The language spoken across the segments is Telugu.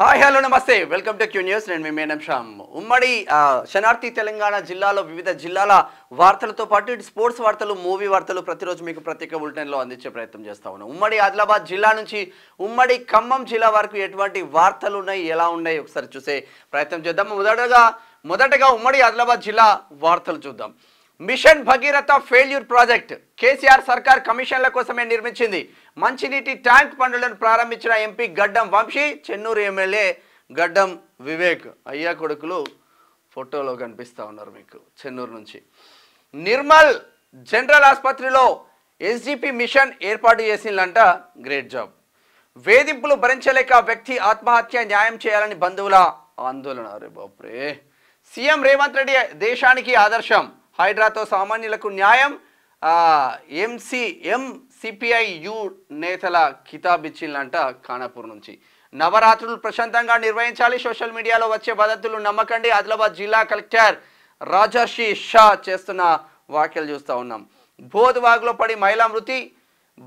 హాయ్ హలో నమస్తే వెల్కమ్ టు క్యూ న్యూస్ నేను మీ మేనం శ్యామ్ ఉమ్మడి శనార్థి తెలంగాణ జిల్లాలో వివిధ జిల్లాల వార్తలతో పాటు స్పోర్ట్స్ వార్తలు మూవీ వార్తలు ప్రతిరోజు మీకు ప్రత్యేక బులెటిన్లో అందించే ప్రయత్నం చేస్తా ఉన్నాం ఉమ్మడి ఆదిలాబాద్ జిల్లా నుంచి ఉమ్మడి ఖమ్మం జిల్లా వరకు ఎటువంటి వార్తలు ఉన్నాయి ఎలా ఉన్నాయి ఒకసారి చూసే ప్రయత్నం చేద్దాం మొదటగా మొదటగా ఉమ్మడి ఆదిలాబాద్ జిల్లా వార్తలు చూద్దాం mission Bhagiratha failure project KCR సర్కార్ కమిషన్ల కోసమే నిర్మించింది మంచినీటి ట్యాంక్ పనులను ప్రారంభించిన ఎంపీ గడ్డం వంశీ చెన్నూరు ఎమ్మెల్యే గడ్డం వివేక్ అయ్యా కొడుకులు ఫోటోలో కనిపిస్తూ ఉన్నారు మీకు చెన్నూరు నుంచి నిర్మల్ జనరల్ ఆసుపత్రిలో ఎస్జీపీ మిషన్ ఏర్పాటు చేసిందంట గ్రేట్ జాబ్ వేధింపులు భరించలేక వ్యక్తి ఆత్మహత్య న్యాయం చేయాలని బంధువుల ఆందోళన రే బాప్రే సీఎం రేవంత్ రెడ్డి దేశానికి ఆదర్శం హైడ్రాతో సామాన్యులకు న్యాయం ఎంసీ ఎం సిపిఐయు నేతల కితాబిచ్చిందంట ఖానాపూర్ నుంచి నవరాత్రులు ప్రశాంతంగా నిర్వహించాలి సోషల్ మీడియాలో వచ్చే పద్ధతులు నమ్మకండి ఆదిలాబాద్ జిల్లా కలెక్టర్ రాజర్షి షా చేస్తున్న వ్యాఖ్యలు చూస్తూ ఉన్నాం బోధ్వాగ్లో పడి మహిళా మృతి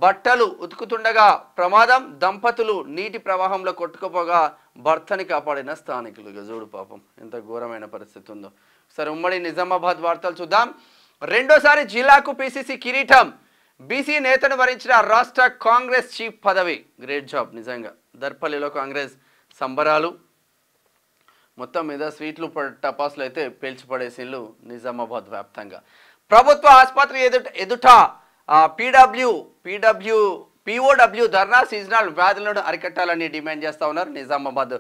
బట్టలు ఉతుకుతుండగా ప్రమాదం దంపతులు నీటి ప్రవాహంలో కొట్టుకుపోగా భర్తని కాపాడిన స్థానికులు గజోడు పాపం ఎంత ఘోరమైన పరిస్థితి ఉందో సరే ఉమ్మడి నిజామాబాద్ వార్తలు చూద్దాం రెండోసారి జిల్లాకు పిసిసి కిరీటం బీసీ నేతను వరించిన రాష్ట్ర కాంగ్రెస్ చీఫ్ పదవి గ్రేట్ జాబ్ నిజంగా దర్పల్లిలో కాంగ్రెస్ సంబరాలు మొత్తం మీద స్వీట్లు టపాసులు అయితే పేల్చిపడేసిళ్ళు నిజామాబాద్ వ్యాప్తంగా ప్రభుత్వ ఆసుపత్రి ఎదుట ఎదుట పీడబ్ల్యూ పీడబ్ల్యూ పీఓడబ్ల్యూ ధర్నా సీజనల్ వ్యాధులను అరికట్టాలని డిమాండ్ చేస్తూ ఉన్నారు నిజామాబాద్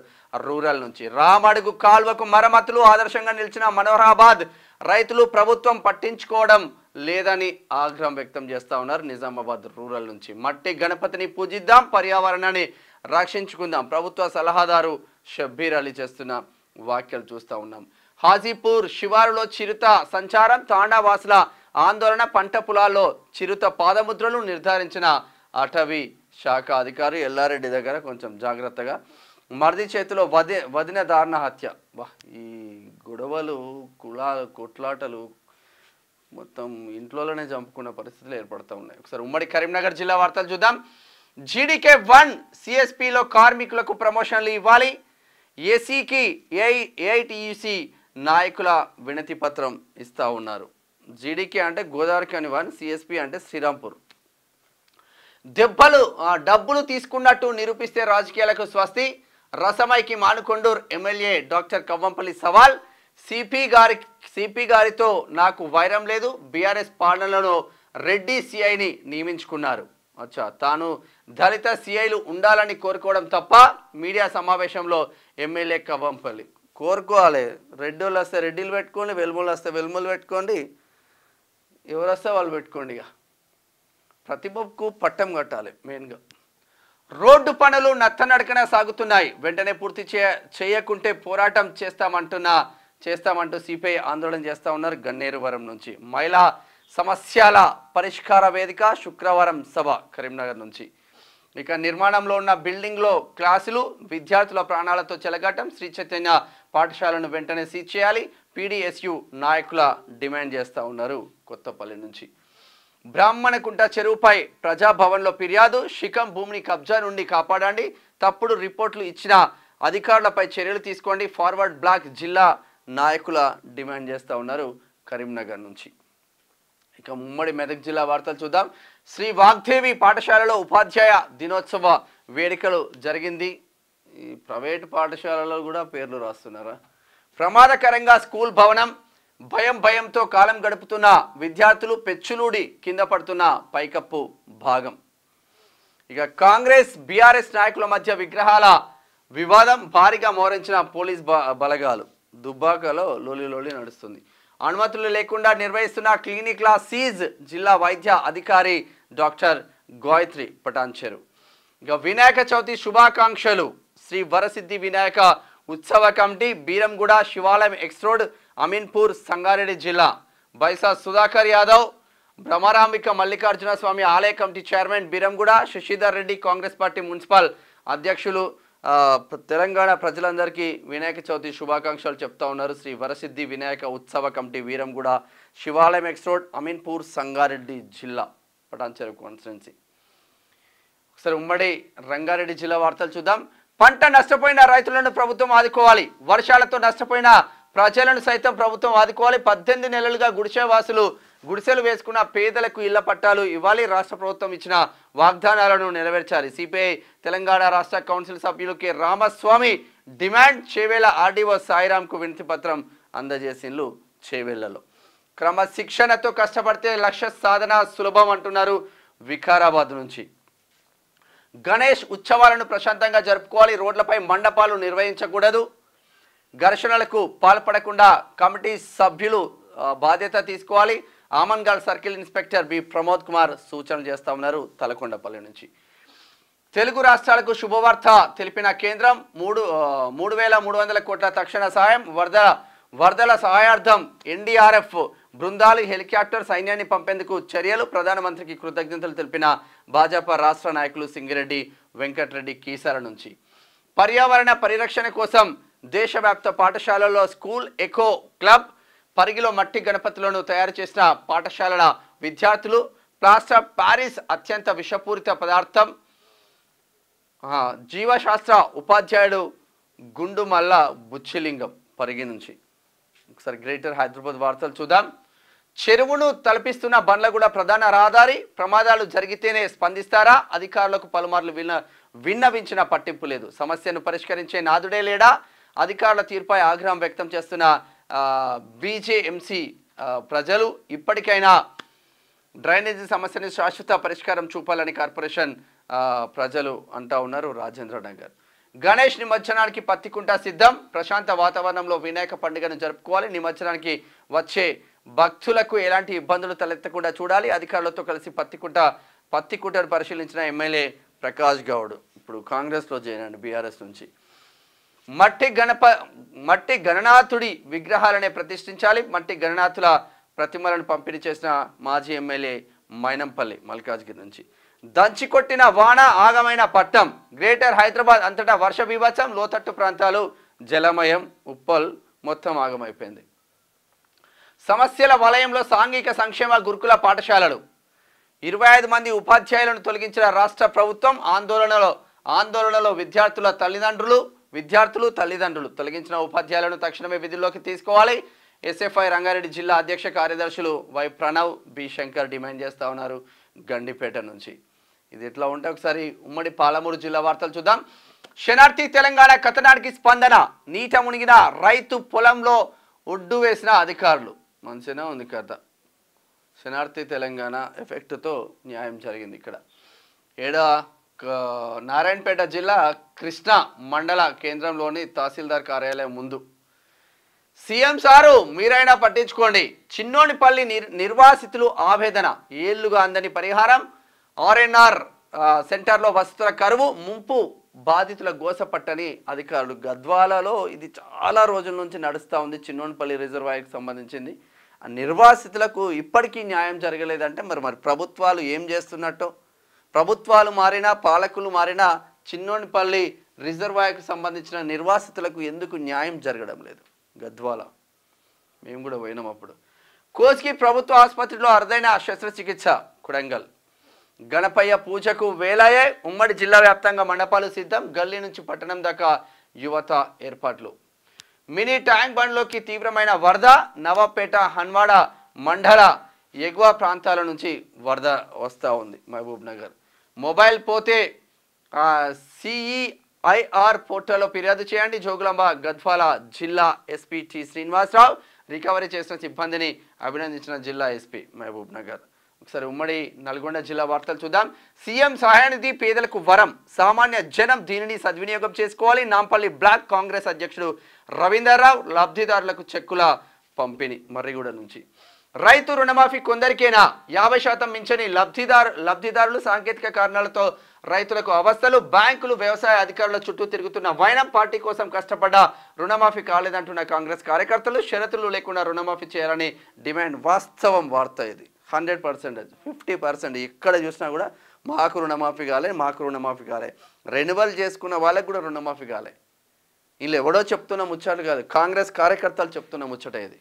రూరల్ నుంచి రామడుగు కాల్వకు మరమ్మతులు ఆదర్శంగా నిలిచిన మనోహరాబాద్ రైతులు ప్రభుత్వం పట్టించుకోవడం లేదని ఆగ్రహం వ్యక్తం చేస్తూ ఉన్నారు నిజామాబాద్ రూరల్ నుంచి మట్టి గణపతిని పూజిద్దాం పర్యావరణాన్ని రక్షించుకుందాం ప్రభుత్వ సలహాదారు షబ్బీర్ అలీ చేస్తున్న వ్యాఖ్యలు చూస్తూ ఉన్నాం హాజీపూర్ శివారులో చిరుత సంచారం తాండావాసుల ఆందోళన పంట పొలాల్లో చిరుత పాదముద్రలు నిర్ధారించిన అటవీ శాఖ అధికారి ఎల్లారెడ్డి దగ్గర కొంచెం జాగ్రత్తగా మరిది చేతిలో వది వదిన దారుణ హత్య వా ఈ గొడవలు కులా కొట్లాటలు మొత్తం ఇంట్లోనే చంపుకున్న పరిస్థితులు ఏర్పడుతూ ఉన్నాయి ఒకసారి ఉమ్మడి కరీంనగర్ జిల్లా వార్తలు చూద్దాం జీడీకే వన్ సిఎస్పిలో కార్మికులకు ప్రమోషన్లు ఇవ్వాలి ఏసీకి ఏఐ ఏఐటియుసి నాయకుల వినతి పత్రం ఇస్తూ ఉన్నారు జీడీకే అంటే గోదావరికి అని వన్ సిఎస్పి అంటే శ్రీరాంపూర్ దెబ్బలు డబ్బులు తీసుకున్నట్టు నిరూపిస్తే రాజకీయాలకు స్వస్తి రసమైకి మానుకొండూర్ ఎమ్మెల్యే డాక్టర్ కవ్వంపల్లి సవాల్ సిపి గారి సిపి గారితో నాకు వైరం లేదు బీఆర్ఎస్ పాలనలో రెడ్డి సిఐని నియమించుకున్నారు అచ్చా తాను దళిత సిఐలు ఉండాలని కోరుకోవడం తప్ప మీడియా సమావేశంలో ఎమ్మెల్యే కవ్వంపల్లి కోరుకోవాలి రెడ్డోళ్ళు వస్తే రెడ్డిలు పెట్టుకోండి వెలుములు వస్తే వెలుములు పెట్టుకోండి ఎవరు వస్తే వాళ్ళు పెట్టుకోండి ఇక ప్రతిభకు పట్టం కట్టాలి మెయిన్గా రోడ్డు పనులు నత్తనడకన సాగుతున్నాయి వెంటనే పూర్తి చేయ చేయకుంటే పోరాటం చేస్తామంటున్నా చేస్తామంటూ సిపిఐ ఆందోళన చేస్తూ ఉన్నారు గన్నేరువరం నుంచి మహిళా సమస్యల పరిష్కార వేదిక శుక్రవారం సభ కరీంనగర్ నుంచి ఇక నిర్మాణంలో ఉన్న బిల్డింగ్లో క్లాసులు విద్యార్థుల ప్రాణాలతో చెలగటం శ్రీ చైతన్య పాఠశాలను వెంటనే సీజ్ చేయాలి పీడీఎస్యు నాయకుల డిమాండ్ చేస్తూ ఉన్నారు కొత్తపల్లి నుంచి బ్రాహ్మణకుంట చెరువుపై ప్రజాభవన్లో ఫిర్యాదు శిఖం భూమిని కబ్జా నుండి కాపాడండి తప్పుడు రిపోర్ట్లు ఇచ్చిన అధికారులపై చర్యలు తీసుకోండి ఫార్వర్డ్ బ్లాక్ జిల్లా నాయకుల డిమాండ్ చేస్తూ ఉన్నారు కరీంనగర్ నుంచి ఇక ఉమ్మడి మెదక్ జిల్లా వార్తలు చూద్దాం శ్రీ వాగ్దేవి పాఠశాలలో ఉపాధ్యాయ దినోత్సవ వేడుకలు జరిగింది ఈ ప్రైవేటు పాఠశాలలో కూడా పేర్లు రాస్తున్నారా ప్రమాదకరంగా స్కూల్ భవనం భయం భయంతో కాలం గడుపుతున్న విద్యార్థులు పెచ్చులూడి కింద పడుతున్న పైకప్పు భాగం ఇక కాంగ్రెస్ బీఆర్ఎస్ నాయకుల మధ్య విగ్రహాల వివాదం భారీగా మోరించిన పోలీస్ బలగాలు దుబ్బాకలో లోలి లోలి నడుస్తుంది అనుమతులు లేకుండా నిర్వహిస్తున్న క్లినిక్ల సీజ్ జిల్లా వైద్య అధికారి డాక్టర్ గాయత్రి పటాన్చెరు ఇక వినాయక చవితి శుభాకాంక్షలు శ్రీ వరసిద్ధి వినాయక ఉత్సవ కమిటీ బీరంగూడ శివాలయం ఎక్స్ రోడ్ అమీన్పూర్ సంగారెడ్డి జిల్లా బైసా సుధాకర్ యాదవ్ భ్రమరాంబిక మల్లికార్జున స్వామి ఆలయ committee chairman Beeramguda Shashidhar Reddy Congress party municipal అధ్యక్షులు తెలంగాణ ప్రజలందరికీ వినాయక చవితి శుభాకాంక్షలు చెప్తా ఉన్నారు శ్రీ వరసిద్ధి వినాయక ఉత్సవ కమిటీ వీరంగూడ శివాలయం ఎక్స్ రోడ్ అమీన్పూర్ సంగారెడ్డి జిల్లా పటాన్చెరు కాన్స్టిట్యున్సీ ఒకసారి ఉమ్మడి రంగారెడ్డి జిల్లా వార్తలు చూద్దాం పంట నష్టపోయిన రైతులను ప్రభుత్వం ఆదుకోవాలి వర్షాలతో నష్టపోయిన ప్రజలను సైతం ప్రభుత్వం ఆదుకోవాలి పద్దెనిమిది నెలలుగా గుడిసెవాసులు గుడిసెలు వేసుకున్న పేదలకు ఇళ్ల పట్టాలు ఇవ్వాలి రాష్ట్ర ప్రభుత్వం ఇచ్చిన వాగ్దానాలను నెరవేర్చాలి సిపిఐ తెలంగాణ రాష్ట్ర కౌన్సిల్ సభ్యులు K Ramaswamy demand Chevella RDO కు వినతి పత్రం అందజేసిండ్లు చేవేళ్లలో క్రమశిక్షణతో కష్టపడితే లక్ష్య సాధన సులభం అంటున్నారు వికారాబాద్ నుంచి గణేష్ ఉత్సవాలను ప్రశాంతంగా జరుపుకోవాలి రోడ్లపై మండపాలు నిర్వహించకూడదు ఘర్షణలకు పాల్పడకుండా కమిటీ సభ్యులు బాధ్యత తీసుకోవాలి Amangal circle inspector B Pramod Kumar సూచనలు చేస్తా ఉన్నారు తలకొండపల్లి నుంచి తెలుగు రాష్ట్రాలకు శుభవార్త తెలిపిన కేంద్రం మూడు మూడు వేల మూడు వందల కోట్ల తక్షణ సహాయం వరద వరదల సహాయార్థం ఎన్డీఆర్ఎఫ్ బృందాలు హెలికాప్టర్ సైన్యాన్ని పంపేందుకు చర్యలు ప్రధానమంత్రికి కృతజ్ఞతలు తెలిపిన భాజపా రాష్ట్ర నాయకులు సింగిరెడ్డి వెంకటరెడ్డి కీసర నుంచి పర్యావరణ పరిరక్షణ కోసం దేశవ్యాప్త పాఠశాలలో స్కూల్ ఎకో క్లబ్ పరిగిలో మట్టి గణపతులను తయారు చేసిన పాఠశాలల విద్యార్థులు ప్లాస్టర్ ఆఫ్ ప్యారిస్ అత్యంత విషపూరిత పదార్థం జీవశాస్త్ర ఉపాధ్యాయుడు గుండు మల్ల బుచ్చిలింగం పరిగి నుంచి ఒకసారి గ్రేటర్ హైదరాబాద్ వార్తలు చూద్దాం చెరువును తలపిస్తున్న బండ్లగూడ ప్రధాన రహదారి ప్రమాదాలు జరిగితేనే స్పందిస్తారా అధికారులకు పలుమార్లు విన్న విన్నవించిన పట్టింపు లేదు సమస్యను పరిష్కరించే నాదుడే లేడా అధికారుల తీర్పై ఆగ్రహం వ్యక్తం చేస్తున్న బీజేఎంసీ ప్రజలు ఇప్పటికైనా డ్రైనేజీ సమస్యని శాశ్వత పరిష్కారం చూపాలని కార్పొరేషన్ ప్రజలు అంటా ఉన్నారు రాజేంద్ర నగర్ గణేష్ నిమజ్జనానికి పత్తికుంట సిద్ధం ప్రశాంత వాతావరణంలో వినాయక పండుగను జరుపుకోవాలి నిమజ్జనానికి వచ్చే భక్తులకు ఎలాంటి ఇబ్బందులు తలెత్తకుండా చూడాలి అధికారులతో కలిసి పత్తికుంట పత్తికుంటను పరిశీలించిన ఎమ్మెల్యే ప్రకాష్ గౌడ్ ఇప్పుడు కాంగ్రెస్లో చేరినాడు బీఆర్ఎస్ నుంచి మట్టి గణప మట్టి గణనాథుడి విగ్రహాలనే ప్రతిష్ఠించాలి మట్టి గణనాథుల ప్రతిమలను పంపిణీ చేసిన మాజీ ఎమ్మెల్యే మైనంపల్లి మల్కాజ్గిరి నుంచి దంచికొట్టిన వాన ఆగమైన పట్టం గ్రేటర్ హైదరాబాద్ అంతటా వర్ష బీభత్సం లోతట్టు ప్రాంతాలు జలమయం ఉప్పల్ మొత్తం ఆగమైపోయింది సమస్యల వలయంలో సాంఘిక సంక్షేమ గురుకుల పాఠశాలలు ఇరవై ఐదు మంది ఉపాధ్యాయులను తొలగించిన రాష్ట్ర ప్రభుత్వం ఆందోళనలో ఆందోళనలో విద్యార్థుల తల్లిదండ్రులు విద్యార్థులు తల్లిదండ్రులు తొలగించిన ఉపాధ్యాయులను తక్షణమే విధుల్లోకి తీసుకోవాలి ఎస్ఎఫ్ఐ రంగారెడ్డి జిల్లా అధ్యక్ష కార్యదర్శులు Y Pranav B Shankar demand చేస్తూ ఉన్నారు గండిపేట నుంచి ఇది ఎట్లా ఉంటే ఒకసారి ఉమ్మడి పాలమూరు జిల్లా వార్తలు చూద్దాం శనార్థి తెలంగాణ కథనానికి స్పందన నీట మునిగిన రైతు పొలంలో ఒడ్డు వేసిన అధికారులు మంచిగా ఉంది కథ శనార్థి తెలంగాణ ఎఫెక్ట్తో న్యాయం జరిగింది ఇక్కడ ఏడా నారాయణపేట జిల్లా కృష్ణా మండల కేంద్రంలోని తహసీల్దార్ కార్యాలయం ముందు సీఎం సారు మీరైనా పట్టించుకోండి చిన్నోనిపల్లి నిర్ నిర్వాసితులు ఆవేదన ఏళ్లుగా అందని పరిహారం ఆర్ఎన్ఆర్ సెంటర్లో వస్తున్న కరువు ముంపు బాధితుల గోసపట్టని అధికారులు గద్వాలలో ఇది చాలా రోజుల నుంచి నడుస్తూ ఉంది చిన్నోనిపల్లి రిజర్వాయర్కి సంబంధించింది నిర్వాసితులకు ఇప్పటికీ న్యాయం జరగలేదంటే మరి మరి ప్రభుత్వాలు ఏం చేస్తున్నట్టు ప్రభుత్వాలు మారినా పాలకులు మారినా చిన్నోనిపల్లి రిజర్వాయర్కు సంబంధించిన నిర్వాసితులకు ఎందుకు న్యాయం జరగడం లేదు గద్వాల మేము కూడా పోయినాం అప్పుడు కోచికి ప్రభుత్వ ఆసుపత్రిలో అరుదైన శస్త్రచికిత్స కొడంగల్ గణపయ్య పూజకు వేలాయే ఉమ్మడి జిల్లా వ్యాప్తంగా మండపాలు సిద్ధం గల్లీ నుంచి పట్టణం దాకా యువత ఏర్పాట్లు మినీ ట్యాంక్ బండ్లోకి తీవ్రమైన వరద నవపేట హన్వాడ మండల ఎగువ ప్రాంతాల నుంచి వరద వస్తూ ఉంది మహబూబ్ నగర్ మొబైల్ పోతే సిఈఐఆర్ పోర్టల్లో ఫిర్యాదు చేయండి జోగులాంబ గద్వాల జిల్లా ఎస్పీ టి శ్రీనివాసరావు రికవరీ చేసిన సిబ్బందిని అభినందించిన జిల్లా ఎస్పీ మహబూబ్ నగర్ ఒకసారి ఉమ్మడి నల్గొండ జిల్లా వార్తలు చూద్దాం సీఎం సహాయనిధి పేదలకు వరం సామాన్య జనం దీనిని సద్వినియోగం చేసుకోవాలి నాంపల్లి బ్లాక్ కాంగ్రెస్ అధ్యక్షుడు రవీందర్రావు లబ్ధిదారులకు చెక్కుల పంపిణీ మర్రిగూడ నుంచి రైతు రుణమాఫీ కొందరికేనా యాభై శాతం మించని లబ్ధిదారు లబ్ధిదారులు సాంకేతిక కారణాలతో రైతులకు అవస్థలు బ్యాంకులు వ్యవసాయ అధికారుల చుట్టూ తిరుగుతున్న వైనం పార్టీ కోసం కష్టపడ్డ రుణమాఫీ కాలేదంటున్న కాంగ్రెస్ కార్యకర్తలు షరతులు లేకుండా రుణమాఫీ చేయాలని డిమాండ్ వాస్తవం వార్త ఇది హండ్రెడ్ పర్సెంటేజ్ ఫిఫ్టీ పర్సెంట్ ఎక్కడ చూసినా కూడా మాకు రుణమాఫీ కాలే మాకు రుణమాఫీ కాలే రెన్యువల్ చేసుకున్న వాళ్ళకి కూడా రుణమాఫీ కాలే వీళ్ళు ఎవడో చెప్తున్న ముచ్చట కాదు కాంగ్రెస్ కార్యకర్తలు చెప్తున్న ముచ్చట ఇది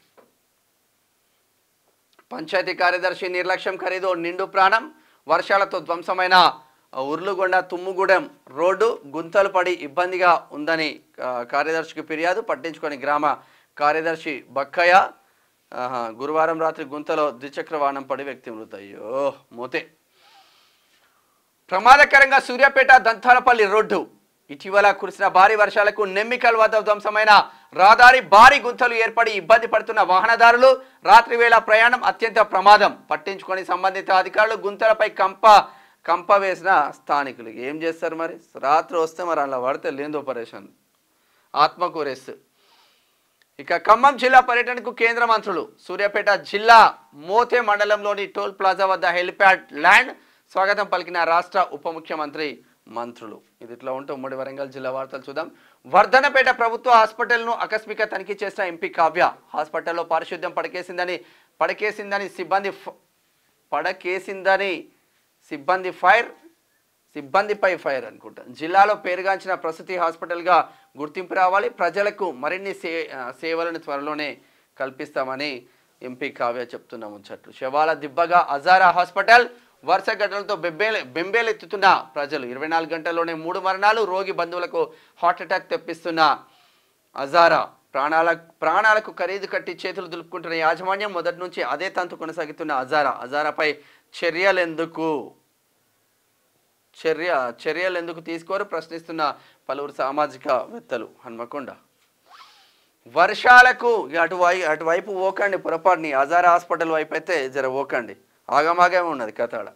పంచాయతీ కార్యదర్శి నిర్లక్ష్యం ఖరీదు నిండు ప్రాణం వర్షాలతో ధ్వంసమైన ఉర్లుగొండ తుమ్ముగూడెం రోడ్డు గుంతలు పడి ఇబ్బందిగా ఉందని కార్యదర్శికి ఫిర్యాదు పట్టించుకొని గ్రామ కార్యదర్శి బక్కయ్య గురువారం రాత్రి గుంతలో ద్విచక్ర వాహనం పడి వ్యక్తి మృతయ్యో అయ్యో మోతే ప్రమాదకరంగా సూర్యాపేట దంతాలపల్లి రోడ్డు ఇటీవల కురిసిన భారీ వర్షాలకు నెమ్మికల్ వద్ద ధ్వంసమైన రహదారి భారీ గుంతలు ఏర్పడి ఇబ్బంది పడుతున్న వాహనదారులు రాత్రి వేళ ప్రయాణం అత్యంత ప్రమాదం పట్టించుకొని సంబంధిత అధికారులు గుంతలపై కంప కంప వేసిన స్థానికులు ఏం చేస్తారు మరి రాత్రి వస్తే మరి అలా పడితే లేదు పరేషన్ ఆత్మకూరేస్తూ ఇక ఖమ్మం జిల్లా పర్యటనకు కేంద్ర మంత్రులు సూర్యాపేట జిల్లా మోతే మండలంలోని టోల్ ప్లాజా వద్ద హెలిప్యాడ్ ల్యాండ్ స్వాగతం పలికిన రాష్ట్ర ఉప ముఖ్యమంత్రి మంత్రులు ఇది ఇట్లా ఉంటే ఉమ్మడి వరంగల్ జిల్లా వార్తలు చూద్దాం వర్ధనపేట ప్రభుత్వ హాస్పిటల్ను ఆకస్మిక తనిఖీ చేసిన ఎంపీ కావ్య హాస్పిటల్లో పారిశుద్ధ్యం పడకేసిందని పడకేసిందని సిబ్బంది పడకేసిందని సిబ్బంది ఫైర్ సిబ్బందిపై ఫైర్ అనుకుంటాం జిల్లాలో పేరుగాంచిన ప్రసూతి హాస్పిటల్గా గుర్తింపు రావాలి ప్రజలకు మరిన్ని సే సేవలను త్వరలోనే కల్పిస్తామని ఎంపీ కావ్య చెప్తున్న ముచ్చట్లు శవాల దిబ్బగా అజారా హాస్పిటల్ వరుస ఘటనలతో బెబ్బేలు బెంబేలెత్తుతున్న ప్రజలు ఇరవై నాలుగు గంటల్లోనే మూడు మరణాలు రోగి బంధువులకు హార్ట్అటాక్ తెప్పిస్తున్న అజారా ప్రాణాల ప్రాణాలకు ఖరీదు కట్టి చేతులు దులుపుకుంటున్న యాజమాన్యం మొదటి నుంచి అదే తంతు కొనసాగుతున్న అజారా అజారాపై చర్యలెందుకు చర్య చర్యలు ఎందుకు తీసుకోరు ప్రశ్నిస్తున్న పలువురు సామాజికవేత్తలు హన్మకొండ వర్షాలకు అటువై అటువైపు ఓకండి పొరపాటుని హజార్ హాస్పిటల్ వైపు అయితే జర ఓకండి ఆగమాగమే ఉన్నది కథాడ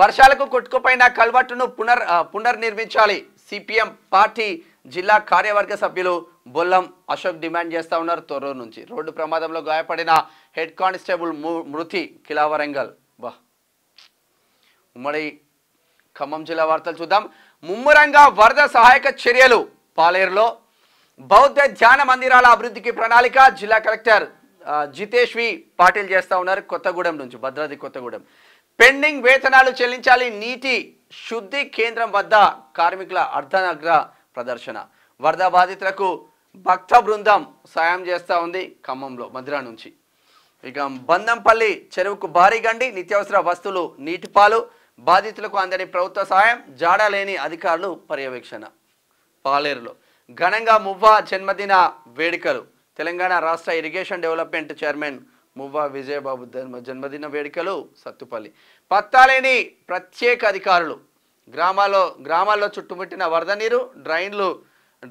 వర్షాలకు కొట్టుకుపోయిన కల్వట్టును పునర్ పునర్నిర్మించాలి సిపిఎం పార్టీ జిల్లా కార్యవర్గ సభ్యులు బొల్లం అశోక్ డిమాండ్ చేస్తూ ఉన్నారు తొర్రూరు నుంచి రోడ్డు ప్రమాదంలో గాయపడిన హెడ్ కానిస్టేబుల్ మృతి కిలా వరంగల్ బా ఉమ్మడి ఖమ్మం జిల్లా వార్తలు చూద్దాం ముమ్మరంగా వరద సహాయక చర్యలు పాలేరులో బౌద్ధ ధ్యాన మందిరాల అభివృద్ధికి ప్రణాళిక జిల్లా కలెక్టర్ జితేష్ వి పాటిల్ చేస్తూ ఉన్నారు కొత్తగూడెం నుంచి భద్రాద్రి కొత్తగూడెం పెండింగ్ వేతనాలు చెల్లించాలి నీటి శుద్ధి కేంద్రం వద్ద కార్మికుల అర్ధనగ్ర ప్రదర్శన వరద బాధితులకు భక్త బృందం సాయం చేస్తూ ఉంది ఖమ్మంలో మధుర నుంచి ఇక బందంపల్లి చెరువుకు భారీ గండి నిత్యావసర వస్తువులు నీటిపాలు బాధితులకు అందని ప్రభుత్వ సహాయం జాడలేని అధికారులు పర్యవేక్షణ పాలేరులో ఘనంగా మువ్వా జన్మదిన వేడుకలు తెలంగాణ రాష్ట్ర irrigation development chairman Muvva Vijayababu జన్మదిన వేడుకలు సత్తుపల్లి పత్తాలేని ప్రత్యేక అధికారులు గ్రామాల్లో గ్రామాల్లో చుట్టుముట్టిన వరద నీరు డ్రైన్లు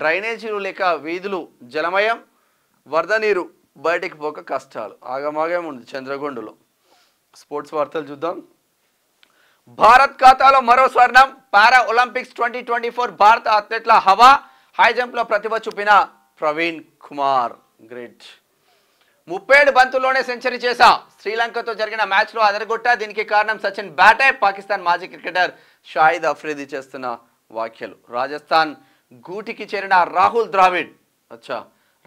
డ్రైనేజీలు లేక వీధులు జలమయం వరద నీరు బయటికి పోక కష్టాలు ఆగమాగం ఉంది చంద్రగొండలో స్పోర్ట్స్ వార్తలు చూద్దాం భారత్ ఖాతాలో మరో స్వర్ణం para Olympics twenty twenty four భారత అథ్లెట్ల హవా హై జంప్లో ప్రతిభ చూపిన ప్రవీణ్ కుమార్ గ్రేట్ ఏడు బంతుల్లోనే సెంచరీ చేశా శ్రీలంకతో జరిగిన మ్యాచ్లో అదరగొట్ట దీనికి కారణం సచిన్ బ్యాటే పాకిస్తాన్ మాజీ క్రికెటర్ షాహిద్ అఫ్రీది చేస్తున్న వ్యాఖ్యలు రాజస్థాన్ గూటికి చేరిన రాహుల్ ద్రావిడ్ అచ్చా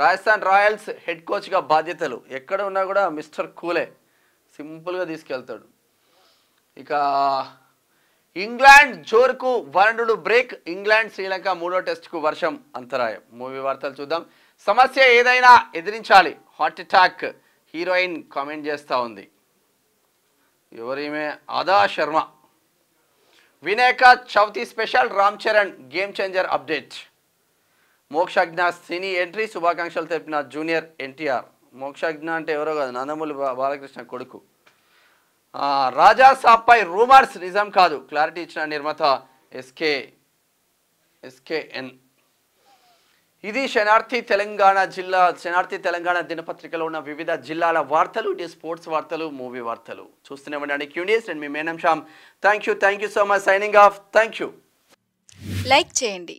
రాజస్థాన్ రాయల్స్ హెడ్ కోచ్గా బాధ్యతలు ఎక్కడ ఉన్నా కూడా మిస్టర్ కూలే సింపుల్గా తీసుకెళ్తాడు ఇక ఇంగ్లాండ్ జోరుకు వరుణుడు బ్రేక్ ఇంగ్లాండ్ శ్రీలంక మూడో టెస్ట్కు వర్షం అంతరాయం మూవీ వార్తలు చూద్దాం సమస్య ఏదైనా ఎదిరించాలి హార్ట్ అటాక్ హీరోయిన్ కామెంట్ చేస్తూ ఉంది ఎవరిమే Adah Sharma Vinayaka Chavithi special Ram Charan game changer update Mokshagna cine entry శుభాకాంక్షలు తెలిపిన జూనియర్ ఎన్టీఆర్ మోక్షజ్ఞ అంటే ఎవరో కాదు నందమూలి బాలకృష్ణ కొడుకు రాజా సాప్పై రూమర్స్ నిజం కాదు క్లారిటీ ఇచ్చిన నిర్మాత ఎస్కే ఎస్కేఎన్ ఇది శనార్థి తెలంగాణ జిల్లా శనార్థి తెలంగాణ దినపత్రికలో ఉన్న వివిధ జిల్లాల వార్తలు ఇటు స్పోర్ట్స్ వార్తలు మూవీ వార్తలు చూస్తూనే ఉండండి క్యూనియస్ నేను మీ మేనం Sham thank you thank you so much signing off thank you like చేయండి